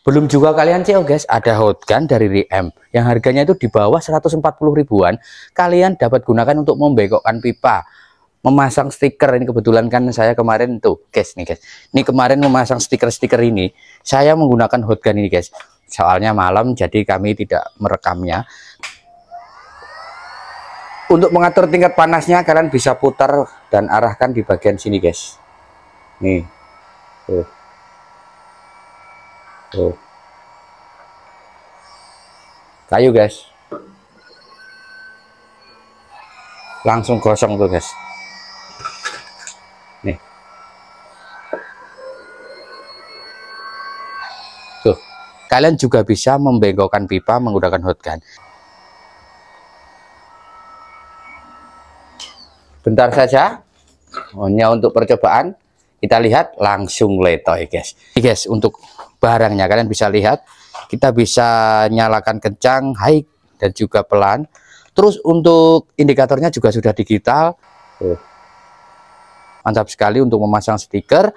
Belum juga kalian CO guys, ada hotgun dari RIM yang harganya itu di bawah 140 ribuan. Kalian dapat gunakan untuk membengkokkan pipa, memasang stiker. Ini kebetulan kan saya kemarin tuh, guys nih guys. Ini kemarin memasang stiker-stiker ini, saya menggunakan hotgun ini guys. Soalnya malam jadi kami tidak merekamnya. Untuk mengatur tingkat panasnya kalian bisa putar dan arahkan di bagian sini guys. Nih. Tuh tuh kayu guys langsung gosong tuh guys nih tuh kalian juga bisa membengkokkan pipa menggunakan hot gun bentar saja hanya untuk percobaan kita lihat langsung letoy guys ini guys untuk barangnya kalian bisa lihat kita bisa nyalakan kencang high dan juga pelan terus untuk indikatornya juga sudah digital mantap sekali untuk memasang stiker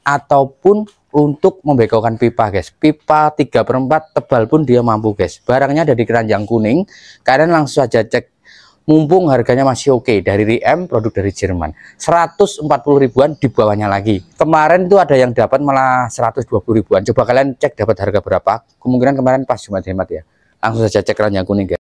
ataupun untuk membekokan pipa guys pipa 3 per 4 tebal pun dia mampu guys barangnya ada di keranjang kuning kalian langsung saja cek mumpung harganya masih oke okay, dari RM produk dari Jerman 140 ribuan di bawahnya lagi kemarin itu ada yang dapat malah 120 ribuan coba kalian cek dapat harga berapa kemungkinan kemarin pas Jumat hemat ya langsung saja cek ranjang kuning guys